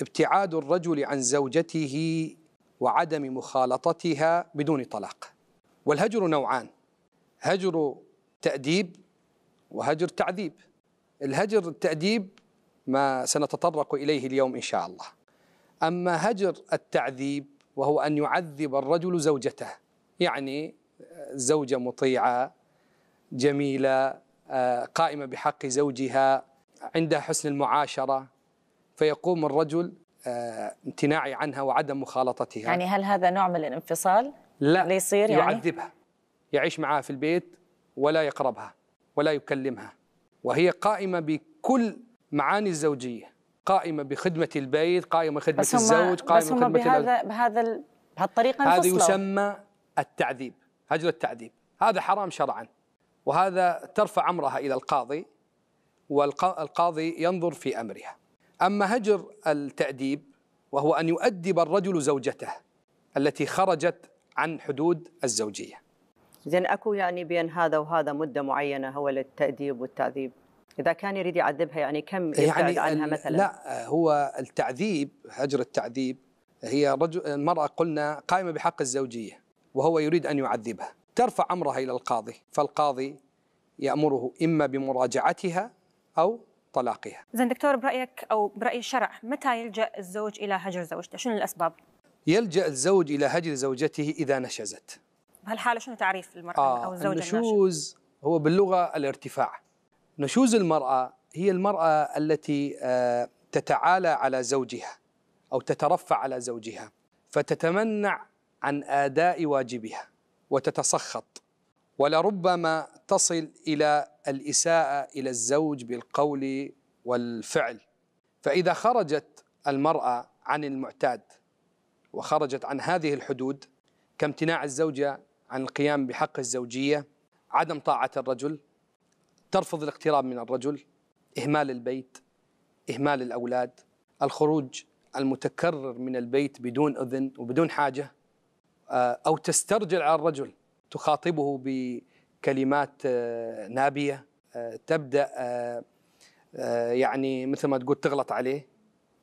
ابتعاد الرجل عن زوجته وعدم مخالطتها بدون طلاق والهجر نوعان هجر تأديب وهجر تعذيب الهجر التأديب ما سنتطرق إليه اليوم إن شاء الله أما هجر التعذيب وهو أن يعذب الرجل زوجته يعني زوجة مطيعة جميلة آه، قائمة بحق زوجها عندها حسن المعاشرة فيقوم الرجل آه، امتناعي عنها وعدم مخالطتها يعني هل هذا نوع من الانفصال؟ لا ليصير يعني؟ يعذبها يعيش معها في البيت ولا يقربها ولا يكلمها وهي قائمة بكل معاني الزوجية قائمة بخدمة البيت قائمة بخدمة بس الزوج قائمة بس هم بخدمة بهذا بهذا بهالطريقة هذا يسمى التعذيب هجر التعذيب هذا حرام شرعا وهذا ترفع أمرها إلى القاضي والقاضي ينظر في أمرها أما هجر التأديب وهو أن يؤدب الرجل زوجته التي خرجت عن حدود الزوجية زين أكو يعني بين هذا وهذا مدة معينة هو للتأديب والتعذيب إذا كان يريد يعذبها يعني كم يبتعد يعني عنها مثلا لا هو التعذيب هجر التعذيب هي رجل المرأة قلنا قائمة بحق الزوجية وهو يريد أن يعذبها ترفع أمرها إلى القاضي فالقاضي يأمره إما بمراجعتها أو طلاقها زين دكتور برأيك أو برأي الشرع متى يلجأ الزوج إلى هجر زوجته شنو الأسباب؟ يلجأ الزوج إلى هجر زوجته إذا نشزت بهالحالة شنو تعريف المرأة آه أو الزوجة النشوز الناشر؟ هو باللغة الارتفاع نشوز المرأة هي المرأة التي آه، تتعالى على زوجها أو تترفع على زوجها فتتمنع عن آداء واجبها وتتسخط ولربما تصل الى الاساءه الى الزوج بالقول والفعل فاذا خرجت المراه عن المعتاد وخرجت عن هذه الحدود كامتناع الزوجه عن القيام بحق الزوجيه عدم طاعه الرجل ترفض الاقتراب من الرجل اهمال البيت اهمال الاولاد الخروج المتكرر من البيت بدون اذن وبدون حاجه آه، او تسترجل على الرجل تخاطبه بكلمات آه، نابيه آه، تبدا آه، يعني مثل ما تقول تغلط عليه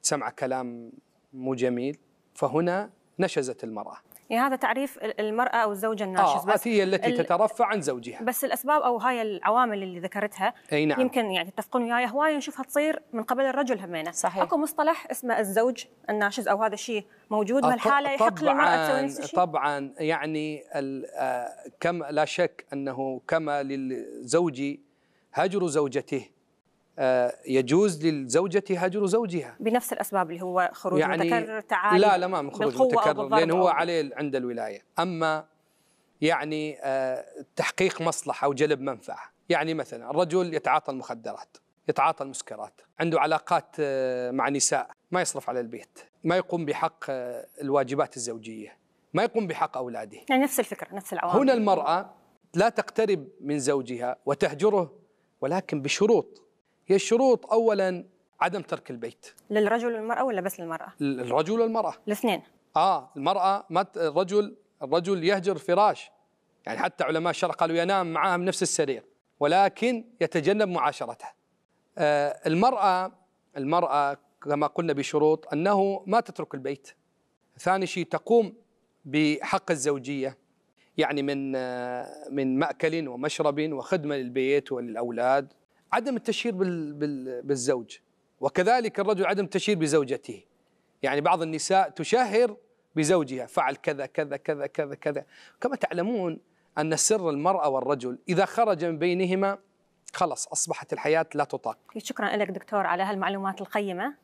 تسمع كلام مو جميل فهنا نشزت المراه يعني هذا تعريف المرأة أو الزوجة الناشز آه بس هي التي تترفع عن زوجها بس الأسباب أو هاي العوامل اللي ذكرتها أي نعم. يمكن يعني تتفقون وياي هواية نشوفها تصير من قبل الرجل همينة صحيح أكو مصطلح اسمه الزوج الناشز أو هذا الشيء موجود بالحالة يحق للمرأة تسوي نفس الشيء طبعا يعني آه، كم لا شك أنه كما للزوج هجر زوجته آه، يجوز للزوجة هجر زوجها بنفس الأسباب اللي هو خروج يعني متكرر تعالي لا لا ما من خروج متكرر لأن هو عليه عند الولاية أما يعني آه، تحقيق مصلحة أو جلب منفعة يعني مثلا الرجل يتعاطى المخدرات يتعاطى المسكرات عنده علاقات آه، مع نساء ما يصرف على البيت ما يقوم بحق الواجبات الزوجية ما يقوم بحق أولاده يعني نفس الفكرة نفس العوامل هنا المرأة لا تقترب من زوجها وتهجره ولكن بشروط هي الشروط اولا عدم ترك البيت للرجل والمراه ولا بس للمراه للرجل والمراه الاثنين اه المراه ما الرجل الرجل يهجر فراش يعني حتى علماء الشرع قالوا ينام معها من نفس السرير ولكن يتجنب معاشرتها آه المراه المراه كما قلنا بشروط انه ما تترك البيت ثاني شيء تقوم بحق الزوجيه يعني من آه، من ماكل ومشرب وخدمه للبيت وللاولاد عدم التشهير بالزوج وكذلك الرجل عدم التشهير بزوجته يعني بعض النساء تشهر بزوجها فعل كذا كذا كذا كذا كذا كما تعلمون أن سر المرأة والرجل إذا خرج من بينهما خلص أصبحت الحياة لا تطاق شكرا لك دكتور على هالمعلومات القيمة